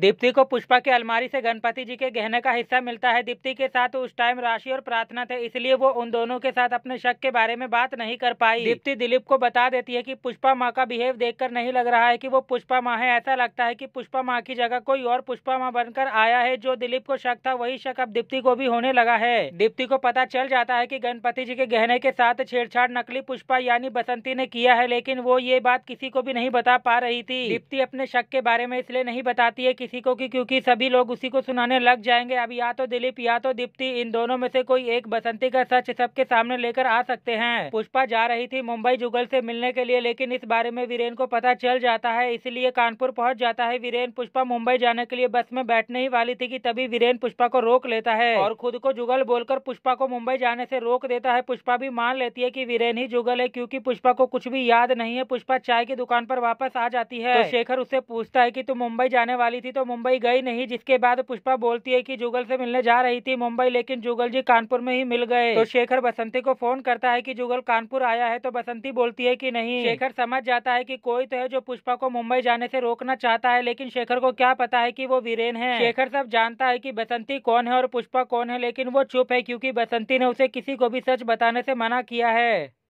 दीप्ति को पुष्पा की अलमारी से गणपति जी के गहने का हिस्सा मिलता है दीप्ति के साथ उस टाइम राशि और प्रार्थना थे इसलिए वो उन दोनों के साथ अपने शक के बारे में बात नहीं कर पाई दीप्ति दिलीप को बता देती है कि पुष्पा माँ का बिहेव देखकर नहीं लग रहा है कि वो पुष्पा माँ है ऐसा लगता है कि पुष्पा माँ की जगह कोई और पुष्पा माँ बनकर आया है जो दिलीप को शक था वही शक अब दीप्ति को भी होने लगा है दीप्ति को पता चल जाता है की गणपति जी के गहने के साथ छेड़छाड़ नकली पुष्पा यानी बसंती ने किया है लेकिन वो ये बात किसी को भी नहीं बता पा रही थी दीप्ति अपने शक के बारे में इसलिए नहीं बताती है किसी को कि क्योंकि सभी लोग उसी को सुनाने लग जाएंगे अब या तो दिलीप या तो दीप्ति इन दोनों में से कोई एक बसंती का सच सबके सामने लेकर आ सकते हैं पुष्पा जा रही थी मुंबई जुगल से मिलने के लिए लेकिन इस बारे में वीरेन को पता चल जाता है इसलिए कानपुर पहुंच जाता है वीरेन पुष्पा मुंबई जाने के लिए बस में बैठने ही वाली थी की तभी वीरेन पुष्पा को रोक लेता है और खुद को जुगल बोलकर पुष्पा को मुंबई जाने से रोक देता है पुष्पा भी मान लेती है की वीरेन ही जुगल है क्यूँकी पुष्पा को कुछ भी याद नहीं है पुष्पा चाय की दुकान पर वापस आ जाती है तो शेखर उससे पूछता है कि तू मुंबई जाने वाली थी तो मुंबई गई नहीं जिसके बाद पुष्पा बोलती है कि जुगल से मिलने जा रही थी मुंबई लेकिन जुगल जी कानपुर में ही मिल गए तो शेखर बसंती को फोन करता है कि जुगल कानपुर आया है तो बसंती बोलती है कि नहीं शेखर समझ जाता है कि कोई तो है जो पुष्पा को मुंबई जाने से रोकना चाहता है लेकिन शेखर को क्या पता है की वो वीरेन है शेखर सब जानता है की बसंती कौन है और पुष्पा कौन है लेकिन वो चुप है क्यूँकी बसंती ने उसे किसी को भी सच बताने से मना किया है